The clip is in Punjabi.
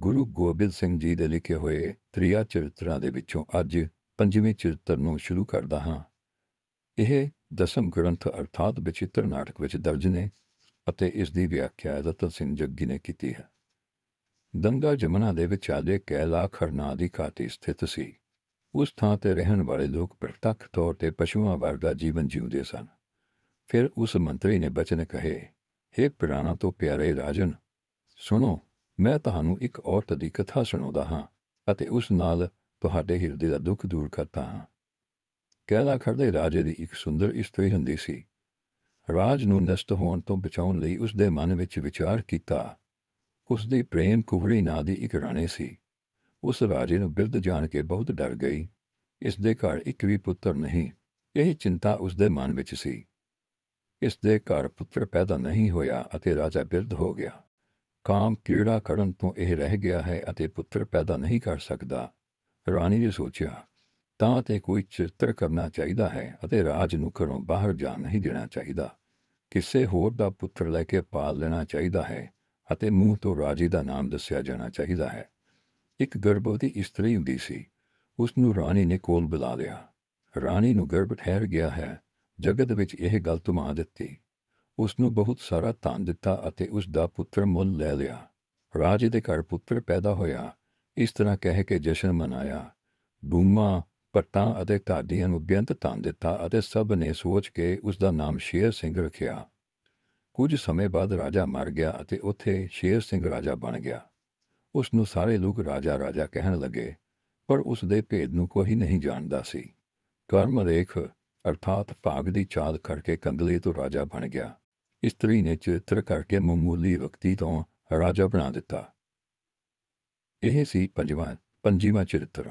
ਗੁਰੂ ਗੋਬਿੰਦ ਸਿੰਘ ਜੀ ਦੇ ਲਿਖੇ ਹੋਏ ਤ੍ਰਿਆ ਚਰਿਤਰਾਂ ਦੇ ਵਿੱਚੋਂ ਅੱਜ ਪੰਜਵੇਂ ਚਰਿਤਰ ਨੂੰ ਸ਼ੁਰੂ ਕਰਦਾ ਹਾਂ ਇਹ ਦਸਮ ਗ੍ਰੰਥ ਅਰਥਾਤ ਵਿਚਿਤ੍ਰ ਨਾਟਕ ਵਿੱਚ ਦਰਜ ਨੇ ਅਤੇ ਇਸ ਦੀ ਵਿਆਖਿਆ ਰਤਨ ਸਿੰਘ ਜੱਗੀ ਨੇ ਕੀਤੀ ਹੈ ਦੰਗਾ ਜਮਨਾ ਦੇ ਵਿੱਚ ਆਦੇ ਕੈਲਾ ਖਰਨਾ ਦੀ ਖਾਤੀ ਸਥਿਤ ਸੀ ਉਸ ਥਾਂ ਤੇ ਰਹਿਣ ਵਾਲੇ ਲੋਕ ਪ੍ਰਤੱਖ ਤੌਰ ਤੇ ਪਸ਼ੂਆਂ ਵਰਗਾ ਜੀਵਨ ਜਿਉਂਦੇ ਸਨ ਫਿਰ ਉਸ ਮੰਤਰੀ ਨੇ ਬਚਨ ਕਹੇ हे ਪ੍ਰਾਣਾ ਤੋਂ ਪਿਆਰੇ ਰਾਜਨ ਸੁਣੋ ਮੈਂ ਤੁਹਾਨੂੰ ਇੱਕ ਔਰਤ ਦੀ ਕਥਾ ਸੁਣਾਉਂਦਾ ਹਾਂ ਅਤੇ ਉਸ ਨਾਲ ਤੁਹਾਡੇ ਹਿਰਦੇ ਦਾ ਦੁੱਖ ਦੂਰ ਕਰਤਾ ਹਾਂ ਕਹਿਲਾ ਖੜਦੇ ਰਾਜੇ ਦੀ ਇੱਕ ਸੁੰਦਰ ਇਸਤਰੀ ਹੁੰਦੀ ਸੀ ਰਾਜ ਨੂੰ ਨਸ਼ਟ ਹੋਣ ਤੋਂ ਬਚਾਉਣ ਲਈ ਉਸ ਦੇ ਮਨ ਵਿੱਚ ਵਿਚਾਰ ਕੀਤਾ ਉਸ ਦੀ ਪ੍ਰੇਮ ਕੁਵਰੀ ਨਾਂ ਦੀ ਇੱਕ ਰਾਣੀ ਸੀ ਉਸ ਰਾਜੇ ਨੂੰ ਬਿਰਧ ਜਾਣ ਕੇ ਬਹੁਤ ਡਰ ਗਈ ਇਸ ਦੇ ਘਰ ਇੱਕ ਵੀ ਪੁੱਤਰ ਨਹੀਂ ਇਹ ਚਿੰਤਾ ਉਸ ਦੇ ਮਨ ਵਿੱਚ ਸੀ ਇਸ ਦੇ ਘਰ ਪੁੱਤਰ ਪੈਦਾ ਨਹੀਂ ਹੋਇਆ ਅਤੇ ਰਾਜਾ ਬਿਰਧ ਹੋ ਗਿਆ ਕਾਮ ਕੀੜਾ ਕਰਨ ਤੋਂ ਇਹ ਰਹਿ ਗਿਆ ਹੈ ਅਤੇ ਪੁੱਤਰ ਪੈਦਾ ਨਹੀਂ ਕਰ ਸਕਦਾ ਰਾਣੀ ਨੇ ਸੋਚਿਆ ਤਾਂ ਤੇ ਕੋਈ ਚਿੱਤਰ ਕਰਨਾ ਚਾਹੀਦਾ ਹੈ ਅਤੇ ਰਾਜ ਨੂੰ ਘਰੋਂ ਬਾਹਰ ਜਾਣ ਨਹੀਂ ਦੇਣਾ ਚਾਹੀਦਾ ਕਿਸੇ ਹੋਰ ਦਾ ਪੁੱਤਰ ਲੈ ਕੇ ਪਾਲ ਲੈਣਾ ਚਾਹੀਦਾ ਹੈ ਅਤੇ ਮੂੰਹ ਤੋਂ ਰਾਜੀ ਦਾ ਨਾਮ ਦੱਸਿਆ ਜਾਣਾ ਚਾਹੀਦਾ ਹੈ ਇੱਕ ਗਰਭਵਤੀ ਇਸਤਰੀ ਹੁੰਦੀ ਸੀ ਉਸ ਨੂੰ ਰਾਣੀ ਨੇ ਕੋਲ ਬੁਲਾ ਲਿਆ ਰਾਣੀ ਨੂੰ ਗਰਭ ਠਹਿਰ ਗਿਆ ਹੈ ਜਗਤ ਵਿੱਚ ਇਹ ਗੱਲ ਮਾਂ ਦਿੱਤੀ ਉਸ ਨੂੰ ਬਹੁਤ ਸਾਰਾ ਧਨ ਦਿੱਤਾ ਅਤੇ ਉਸ ਦਾ ਪੁੱਤਰ ਮੁੱਲ ਲੈ ਲਿਆ ਰਾਜੇ ਦੇ ਘਰ ਪੁੱਤਰ ਪੈਦਾ ਹੋਇਆ ਇਸ ਤਰ੍ਹਾਂ ਕਹਿ ਕੇ ਜਸ਼ਨ ਮਨਾਇਆ ਡੂਮਾ ਪੱਟਾਂ ਅਤੇ ਕਾਦੀਆਂ ਨੂੰ ਬੇਅੰਤ ਧਨ ਦਿੱਤਾ ਅਤੇ ਸਭ ਨੇ ਸੋਚ ਕੇ ਉਸ ਦਾ ਨਾਮ ਸ਼ੇਰ ਸਿੰਘ ਰੱਖਿਆ ਕੁਝ ਸਮੇਂ ਬਾਅਦ ਰਾਜਾ ਮਰ ਗਿਆ ਅਤੇ ਉੱਥੇ ਸ਼ੇਰ ਸਿੰਘ ਰਾਜਾ ਬਣ ਗਿਆ ਉਸ ਨੂੰ ਸਾਰੇ ਲੋਕ ਰਾਜਾ ਰਾਜਾ ਕਹਿਣ ਲੱਗੇ ਪਰ ਉਸ ਦੇ ਭੇਦ ਨੂੰ ਕੋਈ ਨਹੀਂ ਜਾਣਦਾ ਸੀ ਕਰਮ ਰੇਖ ਅਰਥਾਤ ਭਾਗ ਦੀ ਚਾਲ ਕਰਕੇ ਕੰਗਲੇ ਤੋਂ ਰਾਜਾ ਬਣ ਗਿਆ ਇਸਤਰੀ ਨੇ ਚਰਿੱਤਰ ਕਰਕੇ ਮਮੂਲੀ ਵਕਤੀ ਤੋਂ ਰਾਜਾ ਬਣਾ ਦਿੱਤਾ ਇਹ ਸੀ ਪੰਜਵਾਂ ਪੰਜੀਵਾਂ ਚਰਿੱਤਰ